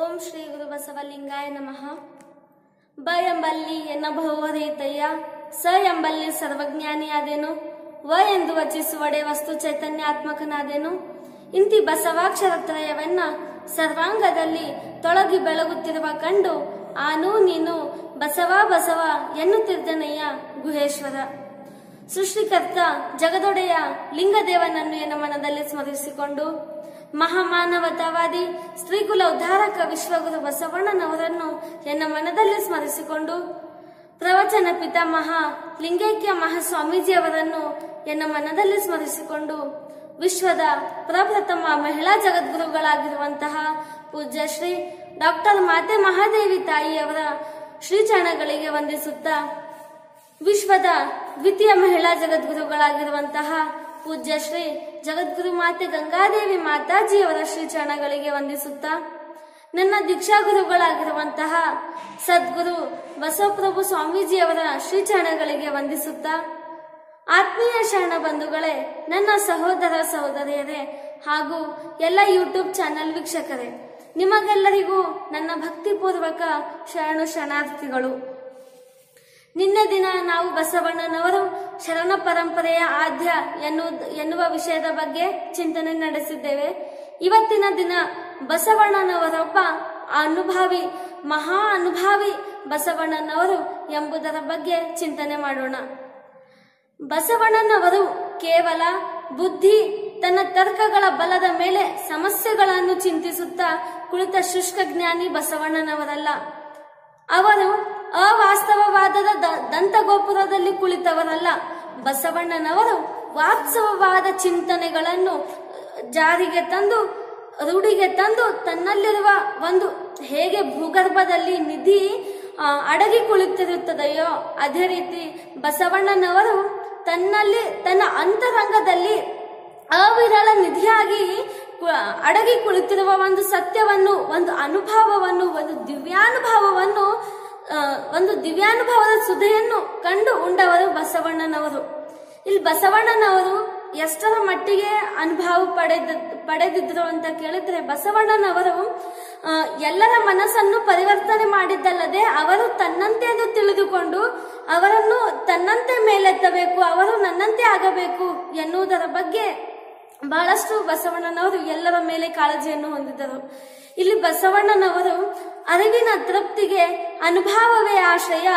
ಓಂ ಶ್ರೀ ಗುರು ಬಸವಲಿಂಗಾಯ ನಮಃ ಬ ಎಂಬಲ್ಲಿ ಎನ್ನಬಹುದೈತಯ್ಯ ಸ ಎಂಬಲ್ಲಿ ಸರ್ವಜ್ಞಾನಿಯಾದೇನು ವ ಎಂದು ವಚಿಸುವಡೆ ವಸ್ತು ಚೈತನ್ಯಾತ್ಮಕನಾದೇನು ಇಂತಿ ಬಸವಾಕ್ಷರತ್ರಯವನ್ನ ಸರ್ವಾಂಗದಲ್ಲಿ ತೊಳಗಿ ಬೆಳಗುತ್ತಿರುವ ಕಂಡು ಆನು ನೀನು ಬಸವ ಬಸವ ಎನ್ನುತ್ತಿದ್ದನಯ್ಯ ಗುಹೇಶ್ವರ ಸೃಷ್ಟಿಕರ್ತ ಜಗದೊಡೆಯ ಲಿಂಗದೇವನನ್ನು ಎನ್ನ ಮನದಲ್ಲಿ ಸ್ಮರಿಸಿಕೊಂಡು ಮಹಾಮಾನವತಾವಾದಿ ಸ್ತ್ರೀಕುಲ ಉದ್ಧಾರಕ ವಿಶ್ವಗುರು ಬಸವಣ್ಣನವರನ್ನು ಎನ್ನ ಮನದಲ್ಲಿ ಸ್ಮರಿಸಿಕೊಂಡು ಪ್ರವಚನ ಪಿತಾಮಹ ಲಿಂಗೈಕ್ಯ ಮಹಾಸ್ವಾಮೀಜಿಯವರನ್ನು ಎನ್ನ ಮನದಲ್ಲಿ ಸ್ಮರಿಸಿಕೊಂಡು ವಿಶ್ವದ ಪ್ರಪ್ರಥಮ ಮಹಿಳಾ ಜಗದ್ಗುರುಗಳಾಗಿರುವಂತಹ ಪೂಜ್ಯಶ್ರೀ ಡಾಕ್ಟರ್ ಮಾತೆ ಮಹಾದೇವಿ ತಾಯಿಯವರ ಶ್ರೀಚರಣಗಳಿಗೆ ವಂದಿಸುತ್ತಾ ವಿಶ್ವದ ದ್ವಿತೀಯ ಮಹಿಳಾ ಜಗದ್ಗುರುಗಳಾಗಿರುವಂತಹ ಪೂಜ್ಯಶ್ರೀ ಜಗದ್ಗುರು ಮಾತೆ ಗಂಗಾದೇವಿ ಮಾತಾಜಿಯವರ ಚರಣಗಳಿಗೆ ವಂದಿಸುತ್ತಾ ನನ್ನ ದೀಕ್ಷಾಗುರುಗಳಾಗಿರುವಂತಹ ಸದ್ಗುರು ಬಸವಪ್ರಭು ಸ್ವಾಮೀಜಿಯವರ ಚರಣಗಳಿಗೆ ವಂದಿಸುತ್ತಾ ಆತ್ಮೀಯ ಶರಣ ಬಂಧುಗಳೇ ನನ್ನ ಸಹೋದರ ಸಹೋದರಿಯರೇ ಹಾಗೂ ಎಲ್ಲ ಯೂಟ್ಯೂಬ್ ಚಾನೆಲ್ ವೀಕ್ಷಕರೇ ನಿಮಗೆಲ್ಲರಿಗೂ ನನ್ನ ಭಕ್ತಿಪೂರ್ವಕ ಶರಣು ಶರಣಾರ್ಥಿಗಳು ನಿನ್ನೆ ದಿನ ನಾವು ಬಸವಣ್ಣನವರು ಶರಣ ಪರಂಪರೆಯ ಆದ್ಯ ಎನ್ನು ಎನ್ನುವ ವಿಷಯದ ಬಗ್ಗೆ ಚಿಂತನೆ ನಡೆಸಿದ್ದೇವೆ ಇವತ್ತಿನ ದಿನ ಬಸವಣ್ಣನವರೊಬ್ಬ ಅನುಭಾವಿ ಮಹಾ ಅನುಭಾವಿ ಬಸವಣ್ಣನವರು ಎಂಬುದರ ಬಗ್ಗೆ ಚಿಂತನೆ ಮಾಡೋಣ ಬಸವಣ್ಣನವರು ಕೇವಲ ಬುದ್ಧಿ ತನ್ನ ತರ್ಕಗಳ ಬಲದ ಮೇಲೆ ಸಮಸ್ಯೆಗಳನ್ನು ಚಿಂತಿಸುತ್ತಾ ಕುಳಿತ ಶುಷ್ಕ ಜ್ಞಾನಿ ಬಸವಣ್ಣನವರಲ್ಲ ಅವರು ದಂತ ಗೋಪುರದಲ್ಲಿ ಕುಳಿತವರಲ್ಲ ಬಸವಣ್ಣನವರು ವಾಸ್ತವವಾದ ಚಿಂತನೆಗಳನ್ನು ಜಾರಿಗೆ ತಂದು ರೂಢಿಗೆ ತಂದು ತನ್ನಲ್ಲಿರುವ ಒಂದು ಹೇಗೆ ಭೂಗರ್ಭದಲ್ಲಿ ನಿಧಿ ಅಡಗಿ ಕುಳಿತಿರುತ್ತದೆಯೋ ಅದೇ ರೀತಿ ಬಸವಣ್ಣನವರು ತನ್ನಲ್ಲಿ ತನ್ನ ಅಂತರಂಗದಲ್ಲಿ ಅವಿರಳ ನಿಧಿಯಾಗಿ ಅಡಗಿ ಕುಳಿತಿರುವ ಒಂದು ಸತ್ಯವನ್ನು ಒಂದು ಅನುಭವವನ್ನು ಒಂದು ದಿವ್ಯಾನುಭವವನ್ನು ಒಂದು ದಿವ್ಯಾನುಭವದ ಸುದೆಯನ್ನು ಕಂಡು ಉಂಡವರು ಬಸವಣ್ಣನವರು ಇಲ್ಲಿ ಬಸವಣ್ಣನವರು ಎಷ್ಟರ ಮಟ್ಟಿಗೆ ಅನುಭವ ಪಡೆದ ಪಡೆದಿದ್ರು ಅಂತ ಕೇಳಿದ್ರೆ ಬಸವಣ್ಣನವರು ಎಲ್ಲರ ಮನಸ್ಸನ್ನು ಪರಿವರ್ತನೆ ಮಾಡಿದ್ದಲ್ಲದೆ ಅವರು ತನ್ನಂತೆ ಅದು ತಿಳಿದುಕೊಂಡು ಅವರನ್ನು ತನ್ನಂತೆ ಮೇಲೆತ್ತಬೇಕು ಅವರು ನನ್ನಂತೆ ಆಗಬೇಕು ಎನ್ನುವುದರ ಬಗ್ಗೆ ಬಹಳಷ್ಟು ಬಸವಣ್ಣನವರು ಎಲ್ಲರ ಮೇಲೆ ಕಾಳಜಿಯನ್ನು ಹೊಂದಿದ್ದರು ಇಲ್ಲಿ ಬಸವಣ್ಣನವರು ಅರಿವಿನ ತೃಪ್ತಿಗೆ ಅನುಭಾವವೇ ಆಶ್ರಯ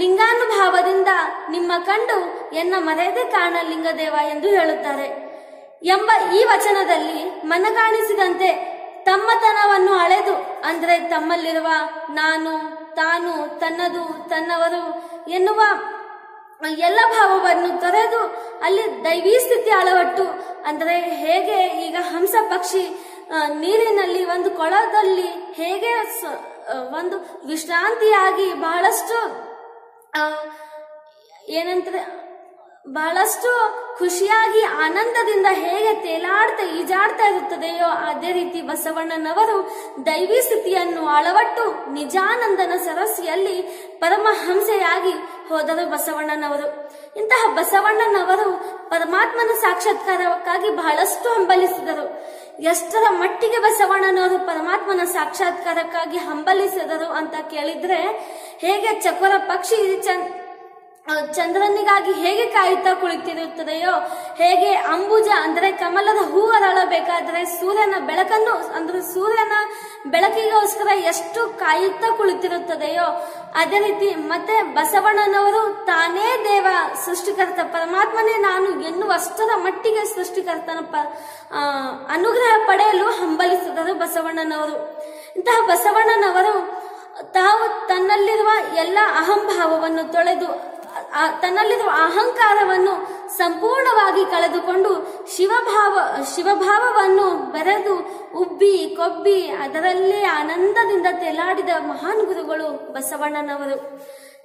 ಲಿಂಗಾನುಭಾವದಿಂದ ನಿಮ್ಮ ಕಂಡು ಎನ್ನ ಮರೆಯದೆ ಕಾಣ ಲಿಂಗದೇವ ಎಂದು ಹೇಳುತ್ತಾರೆ ಎಂಬ ಈ ವಚನದಲ್ಲಿ ಮನಗಾಣಿಸಿದಂತೆ ತಮ್ಮತನವನ್ನು ಅಳೆದು ಅಂದರೆ ತಮ್ಮಲ್ಲಿರುವ ನಾನು ತಾನು ತನ್ನದು ತನ್ನವರು ಎನ್ನುವ ಎಲ್ಲ ಭಾವವನ್ನು ತೊರೆದು ಅಲ್ಲಿ ದೈವಿ ಸ್ಥಿತಿ ಅಳವಟ್ಟು ಅಂದರೆ ಹೇಗೆ ಈಗ ಹಂಸ ಪಕ್ಷಿ ನೀರಿನಲ್ಲಿ ಒಂದು ಕೊಳದಲ್ಲಿ ಹೇಗೆ ಒಂದು ವಿಶ್ರಾಂತಿಯಾಗಿ ಬಹಳಷ್ಟು ಏನಂತಾರೆ ಬಹಳಷ್ಟು ಖುಷಿಯಾಗಿ ಆನಂದದಿಂದ ಹೇಗೆ ತೇಲಾಡ್ತಾ ಈಜಾಡ್ತಾ ಇರುತ್ತದೆಯೋ ಅದೇ ರೀತಿ ಬಸವಣ್ಣನವರು ದೈವಿ ಸ್ಥಿತಿಯನ್ನು ಅಳವಟ್ಟು ನಿಜಾನಂದನ ಸರಸ್ಸಿಯಲ್ಲಿ ಪರಮಹಂಸೆಯಾಗಿ ಹೋದರು ಬಸವಣ್ಣನವರು ಇಂತಹ ಬಸವಣ್ಣನವರು ಪರಮಾತ್ಮನ ಸಾಕ್ಷಾತ್ಕಾರಕ್ಕಾಗಿ ಬಹಳಷ್ಟು ಹಂಬಲಿಸಿದರು ಎಷ್ಟರ ಮಟ್ಟಿಗೆ ಬಸವಣ್ಣನವರು ಪರಮಾತ್ಮನ ಸಾಕ್ಷಾತ್ಕಾರಕ್ಕಾಗಿ ಹಂಬಲಿಸಿದರು ಅಂತ ಕೇಳಿದ್ರೆ ಹೇಗೆ ಚಕೋರ ಪಕ್ಷಿ ಚಂದ್ರನಿಗಾಗಿ ಹೇಗೆ ಕಾಯುತ್ತಾ ಕುಳಿತಿರುತ್ತದೆಯೋ ಹೇಗೆ ಅಂಬುಜ ಅಂದರೆ ಕಮಲದ ಹೂ ಹೂವರಳಬೇಕಾದರೆ ಸೂರ್ಯನ ಬೆಳಕನ್ನು ಅಂದ್ರೆ ಸೂರ್ಯನ ಬೆಳಕಿಗೋಸ್ಕರ ಎಷ್ಟು ಕಾಯುತ್ತಾ ಕುಳಿತಿರುತ್ತದೆಯೋ ಅದೇ ರೀತಿ ಮತ್ತೆ ಬಸವಣ್ಣನವರು ತಾನೇ ದೇವ ಸೃಷ್ಟಿಕರ್ತ ಪರಮಾತ್ಮನೇ ನಾನು ಎನ್ನುವಷ್ಟರ ಮಟ್ಟಿಗೆ ಸೃಷ್ಟಿಕರ್ತನ ಪ ಅನುಗ್ರಹ ಪಡೆಯಲು ಹಂಬಲಿಸಿದರು ಬಸವಣ್ಣನವರು ಇಂತಹ ಬಸವಣ್ಣನವರು ತಾವು ತನ್ನಲ್ಲಿರುವ ಎಲ್ಲ ಅಹಂಭಾವವನ್ನು ತೊಳೆದು ತನ್ನಲ್ಲಿರುವ ಅಹಂಕಾರವನ್ನು ಸಂಪೂರ್ಣವಾಗಿ ಕಳೆದುಕೊಂಡು ಶಿವಭಾವ ಶಿವಭಾವವನ್ನು ಬರೆದು ಉಬ್ಬಿ ಕೊಬ್ಬಿ ಅದರಲ್ಲೇ ಆನಂದದಿಂದ ತೆಲಾಡಿದ ಮಹಾನ್ ಗುರುಗಳು ಬಸವಣ್ಣನವರು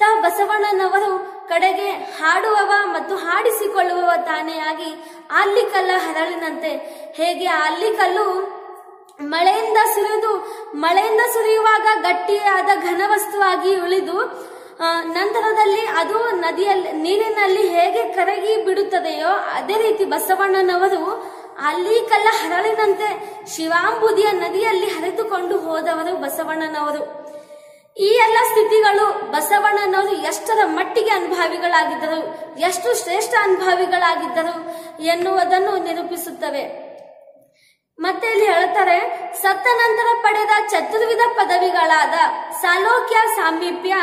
ತ ಬಸವಣ್ಣನವರು ಕಡೆಗೆ ಹಾಡುವವ ಮತ್ತು ಹಾಡಿಸಿಕೊಳ್ಳುವವ ತಾನೆಯಾಗಿ ಕಲ್ಲ ಹರಳಿನಂತೆ ಹೇಗೆ ಕಲ್ಲು ಮಳೆಯಿಂದ ಸುರಿದು ಮಳೆಯಿಂದ ಸುರಿಯುವಾಗ ಗಟ್ಟಿಯಾದ ಘನವಸ್ತುವಾಗಿ ಉಳಿದು ನಂತರದಲ್ಲಿ ಅದು ನದಿಯಲ್ಲಿ ನೀರಿನಲ್ಲಿ ಹೇಗೆ ಕರಗಿ ಬಿಡುತ್ತದೆಯೋ ಅದೇ ರೀತಿ ಬಸವಣ್ಣನವರು ಅಲ್ಲಿ ಕಲ್ಲ ಹರಳಿನಂತೆ ಶಿವಾಂಬುದಿಯ ನದಿಯಲ್ಲಿ ಹರಿದುಕೊಂಡು ಹೋದವರು ಬಸವಣ್ಣನವರು ಈ ಎಲ್ಲ ಸ್ಥಿತಿಗಳು ಬಸವಣ್ಣನವರು ಎಷ್ಟರ ಮಟ್ಟಿಗೆ ಅನುಭವಿಗಳಾಗಿದ್ದರು ಎಷ್ಟು ಶ್ರೇಷ್ಠ ಅನುಭವಿಗಳಾಗಿದ್ದರು ಎನ್ನುವುದನ್ನು ನಿರೂಪಿಸುತ್ತವೆ ಮತ್ತೆ ಇಲ್ಲಿ ಹೇಳ್ತಾರೆ ಸತ್ತ ನಂತರ ಪಡೆದ ಚತುರ್ವಿಧ ಪದವಿಗಳಾದ ಸಾಲೋಕ್ಯ ಸಾಮೀಪ್ಯ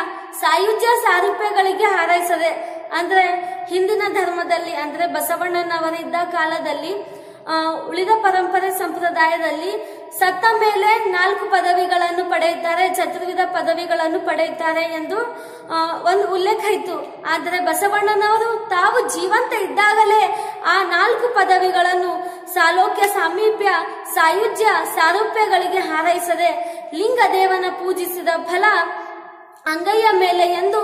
ಸಾಯುಜ್ಯ ಸಾರೂಪ್ಯಗಳಿಗೆ ಹಾರೈಸದೆ ಅಂದ್ರೆ ಹಿಂದಿನ ಧರ್ಮದಲ್ಲಿ ಅಂದ್ರೆ ಬಸವಣ್ಣನವರಿದ್ದ ಕಾಲದಲ್ಲಿ ಉಳಿದ ಪರಂಪರೆ ಸಂಪ್ರದಾಯದಲ್ಲಿ ಸತ್ತ ಮೇಲೆ ನಾಲ್ಕು ಪದವಿಗಳನ್ನು ಪಡೆಯುತ್ತಾರೆ ಚತುರ್ವಿಧ ಪದವಿಗಳನ್ನು ಪಡೆಯುತ್ತಾರೆ ಎಂದು ಒಂದು ಉಲ್ಲೇಖ ಇತ್ತು ಆದರೆ ಬಸವಣ್ಣನವರು ತಾವು ಜೀವಂತ ಇದ್ದಾಗಲೇ ಆ ನಾಲ್ಕು ಪದವಿಗಳನ್ನು ಸಾಲೋಕ್ಯ ಸಾಮೀಪ್ಯ ಸಾಯುಜ್ಯ ಸಾರೂಪ್ಯಗಳಿಗೆ ಹಾರೈಸದೆ ಲಿಂಗದೇವನ ಪೂಜಿಸಿದ ಫಲ ಅಂಗಯ್ಯ ಮೇಲೆ ಎಂದು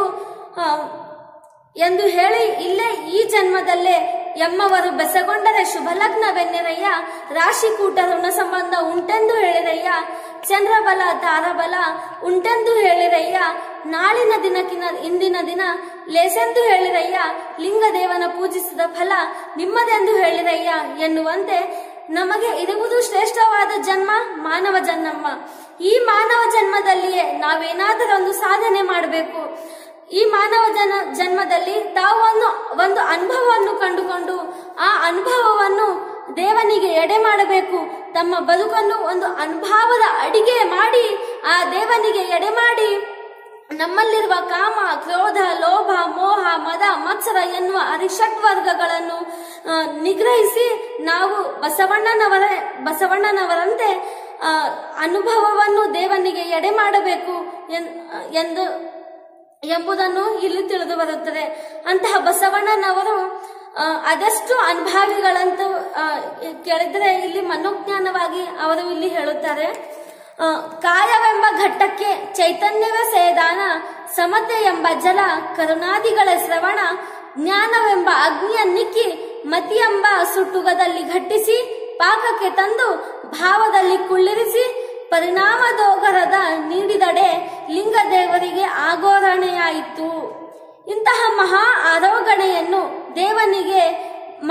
ಎಂದು ಹೇಳಿ ಇಲ್ಲೇ ಈ ಜನ್ಮದಲ್ಲೇ ಎಮ್ಮವರು ಬೆಸಗೊಂಡರೆ ಬೆನ್ನೆರಯ್ಯ ರಾಶಿ ಕೂಟ ಋಣ ಸಂಬಂಧ ಉಂಟೆಂದು ಹೇಳಿರಯ್ಯ ಚಂದ್ರಬಲ ತಾರಬಲ ಉಂಟೆಂದು ಹೇಳಿರಯ್ಯ ನಾಳಿನ ದಿನಕ್ಕಿನ ಇಂದಿನ ದಿನ ಲೇಸೆಂದು ಹೇಳಿರಯ್ಯ ಲಿಂಗದೇವನ ಪೂಜಿಸಿದ ಫಲ ನಿಮ್ಮದೆಂದು ಹೇಳಿರಯ್ಯ ಎನ್ನುವಂತೆ ನಮಗೆ ಇರುವುದು ಶ್ರೇಷ್ಠವಾದ ಜನ್ಮ ಮಾನವ ಜನ್ಮ ಈ ಮಾ ಜೀವನದಲ್ಲಿ ನಾವೇನಾದರೂ ಒಂದು ಸಾಧನೆ ಮಾಡಬೇಕು ಈ ಮಾನವ ಜನ ಜನ್ಮದಲ್ಲಿ ತಾವು ಒಂದು ಅನುಭವವನ್ನು ಕಂಡುಕೊಂಡು ಆ ಅನುಭವವನ್ನು ದೇವನಿಗೆ ಎಡೆ ಮಾಡಬೇಕು ತಮ್ಮ ಬದುಕನ್ನು ಒಂದು ಅನುಭವದ ಅಡಿಗೆ ಮಾಡಿ ಆ ದೇವನಿಗೆ ಎಡೆ ಮಾಡಿ ನಮ್ಮಲ್ಲಿರುವ ಕಾಮ ಕ್ರೋಧ ಲೋಭ ಮೋಹ ಮದ ಮತ್ಸರ ಎನ್ನುವ ಅರಿಷಟ್ ವರ್ಗಗಳನ್ನು ನಿಗ್ರಹಿಸಿ ನಾವು ಬಸವಣ್ಣನವರ ಬಸವಣ್ಣನವರಂತೆ ಅನುಭವವನ್ನು ದೇವನಿಗೆ ಎಡೆ ಮಾಡಬೇಕು ಎಂದು ಎಂಬುದನ್ನು ಇಲ್ಲಿ ತಿಳಿದು ಬರುತ್ತದೆ ಅಂತಹ ಬಸವಣ್ಣನವರು ಅದೆಷ್ಟು ಅನುಭವಿಗಳಂತೂ ಕೇಳಿದ್ರೆ ಇಲ್ಲಿ ಮನೋಜ್ಞಾನವಾಗಿ ಅವರು ಇಲ್ಲಿ ಹೇಳುತ್ತಾರೆ ಕಾಯವೆಂಬ ಘಟ್ಟಕ್ಕೆ ಚೈತನ್ಯವೇ ಸೇದಾನ ಸಮತೆ ಎಂಬ ಜಲ ಕರುಣಾದಿಗಳ ಶ್ರವಣ ಜ್ಞಾನವೆಂಬ ಅಗ್ನಿಯ ನಿಕ್ಕಿ ಮತಿ ಎಂಬ ಸುಟ್ಟುಗದಲ್ಲಿ ಘಟ್ಟಿಸಿ ಪಾಕಕ್ಕೆ ತಂದು ಭಾವದಲ್ಲಿ ಕುಳ್ಳಿರಿಸಿ ಪರಿಣಾಮದೋಗರದ ನೀಡಿದಡೆ ಲಿಂಗ ದೇವರಿಗೆ ಆಗೋರಣೆಯಾಯಿತು ಇಂತಹ ಮಹಾ ಆರೋಗಣೆಯನ್ನು ದೇವನಿಗೆ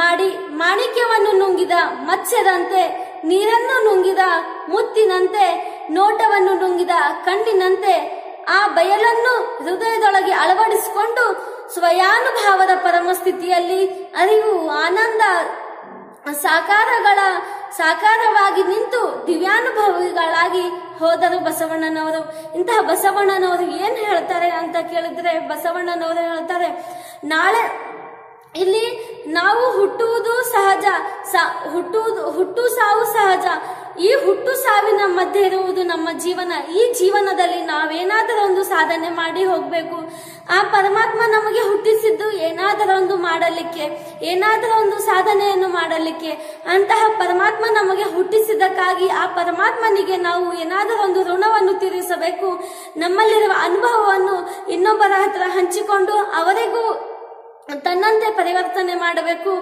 ಮಾಡಿ ಮಾಣಿಕ್ಯವನ್ನು ನುಂಗಿದ ಮತ್ಸ್ಯದಂತೆ ನೀರನ್ನು ನುಂಗಿದ ಮುತ್ತಿನಂತೆ ನೋಟವನ್ನು ನುಂಗಿದ ಕಣ್ಣಿನಂತೆ ಆ ಬಯಲನ್ನು ಹೃದಯದೊಳಗೆ ಅಳವಡಿಸಿಕೊಂಡು ಸ್ವಯಾನುಭಾವದ ಪರಮಸ್ಥಿತಿಯಲ್ಲಿ ಅರಿವು ಆನಂದ ಸಾಕಾರಗಳ ಸಾಕಾರವಾಗಿ ನಿಂತು ದಿವ್ಯಾನುಭವಿಗಳಾಗಿ ಹೋದರು ಬಸವಣ್ಣನವರು ಇಂತಹ ಬಸವಣ್ಣನವರು ಏನ್ ಹೇಳ್ತಾರೆ ಅಂತ ಕೇಳಿದ್ರೆ ಬಸವಣ್ಣನವರು ಹೇಳ್ತಾರೆ ನಾಳೆ ಇಲ್ಲಿ ನಾವು ಹುಟ್ಟುವುದು ಸಹಜ ಹುಟ್ಟುವುದು ಹುಟ್ಟು ಸಾವು ಸಹಜ ಈ ಹುಟ್ಟು ಸಾವಿನ ಮಧ್ಯೆ ಇರುವುದು ನಮ್ಮ ಜೀವನ ಈ ಜೀವನದಲ್ಲಿ ನಾವೇನಾದರೂ ಒಂದು ಸಾಧನೆ ಮಾಡಿ ಹೋಗಬೇಕು ಆ ಪರಮಾತ್ಮ ನಮಗೆ ಹುಟ್ಟಿಸಿದ್ದು ಏನಾದರೂ ಒಂದು ಮಾಡಲಿಕ್ಕೆ ಏನಾದರೂ ಒಂದು ಸಾಧನೆಯನ್ನು ಮಾಡಲಿಕ್ಕೆ ಅಂತಹ ಪರಮಾತ್ಮ ನಮಗೆ ಹುಟ್ಟಿಸಿದ್ದಕ್ಕಾಗಿ ಆ ಪರಮಾತ್ಮನಿಗೆ ನಾವು ಏನಾದರೂ ಒಂದು ಋಣವನ್ನು ತೀರಿಸಬೇಕು ನಮ್ಮಲ್ಲಿರುವ ಅನುಭವವನ್ನು ಇನ್ನೊಬ್ಬರ ಹತ್ರ ಹಂಚಿಕೊಂಡು ಅವರಿಗೂ ತನ್ನಂತೆ ಪರಿವರ್ತನೆ ಮಾಡಬೇಕು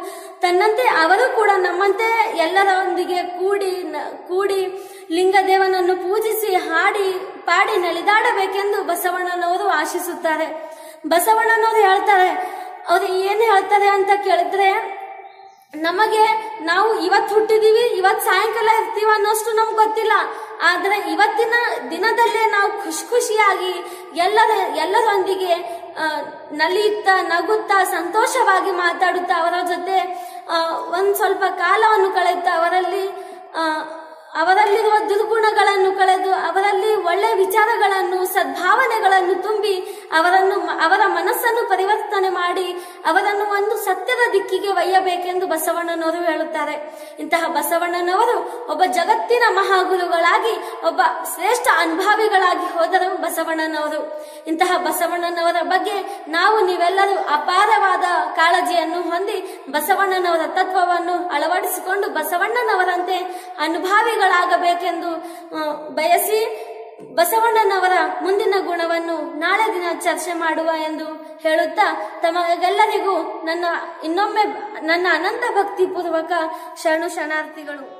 ತನ್ನಂತೆ ಅವರು ಕೂಡ ನಮ್ಮಂತೆ ಎಲ್ಲರೊಂದಿಗೆ ಕೂಡ ಕೂಡಿ ಲಿಂಗದೇವನನ್ನು ಪೂಜಿಸಿ ಹಾಡಿ ಪಾಡಿ ನಲಿದಾಡಬೇಕೆಂದು ಬಸವಣ್ಣನವರು ಆಶಿಸುತ್ತಾರೆ ಬಸವಣ್ಣನವರು ಹೇಳ್ತಾರೆ ಅವ್ರು ಏನ್ ಹೇಳ್ತಾರೆ ಅಂತ ಕೇಳಿದ್ರೆ ನಮಗೆ ನಾವು ಇವತ್ ಹುಟ್ಟಿದೀವಿ ಇವತ್ ಸಾಯಂಕಾಲ ಇರ್ತೀವ ಅನ್ನೋಷ್ಟು ನಮ್ಗೆ ಗೊತ್ತಿಲ್ಲ ಆದ್ರೆ ಇವತ್ತಿನ ದಿನದಲ್ಲೇ ನಾವು ಖುಷಿ ಖುಷಿಯಾಗಿ ಎಲ್ಲರ ಎಲ್ಲರೊಂದಿಗೆ ನಲಿಯುತ್ತಾ ನಗುತ್ತಾ ಸಂತೋಷವಾಗಿ ಮಾತಾಡುತ್ತಾ ಅವರ ಜೊತೆ ಒಂದ್ ಸ್ವಲ್ಪ ಕಾಲವನ್ನು ಕಳೆಯುತ್ತಾ ಅವರಲ್ಲಿ ಅವರಲ್ಲಿರುವ ದುರ್ಗುಣಗಳನ್ನು ಕಳೆದು ಅವರಲ್ಲಿ ಒಳ್ಳೆಯ ವಿಚಾರಗಳನ್ನು ಸದ್ಭಾವನೆಗಳನ್ನು ತುಂಬಿ ಅವರನ್ನು ಅವರ ಮನಸ್ಸನ್ನು ಪರಿವರ್ತನೆ ಮಾಡಿ ಅವರನ್ನು ಒಂದು ಸತ್ಯದ ದಿಕ್ಕಿಗೆ ಒಯ್ಯಬೇಕೆಂದು ಬಸವಣ್ಣನವರು ಹೇಳುತ್ತಾರೆ ಇಂತಹ ಬಸವಣ್ಣನವರು ಒಬ್ಬ ಜಗತ್ತಿನ ಮಹಾಗುರುಗಳಾಗಿ ಒಬ್ಬ ಶ್ರೇಷ್ಠ ಅನುಭಾವಿಗಳಾಗಿ ಹೋದರು ಬಸವಣ್ಣನವರು ಇಂತಹ ಬಸವಣ್ಣನವರ ಬಗ್ಗೆ ನಾವು ನೀವೆಲ್ಲರೂ ಅಪಾರವಾದ ಕಾಳಜಿಯನ್ನು ಹೊಂದಿ ಬಸವಣ್ಣನವರ ತತ್ವವನ್ನು ಅಳವಡಿಸಿಕೊಂಡು ಬಸವಣ್ಣನವರಂತೆ ಅನುಭಾವಿಗಳಾಗಬೇಕೆಂದು ಬಯಸಿ ಬಸವಣ್ಣನವರ ಮುಂದಿನ ಗುಣವನ್ನು ನಾಳೆ ದಿನ ಚರ್ಚೆ ಮಾಡುವ ಎಂದು ಹೇಳುತ್ತಾ ತಮಗೆಲ್ಲರಿಗೂ ನನ್ನ ಇನ್ನೊಮ್ಮೆ ನನ್ನ ಅನಂತ ಭಕ್ತಿ ಪೂರ್ವಕ ಶರಣು ಶರಣಾರ್ಥಿಗಳು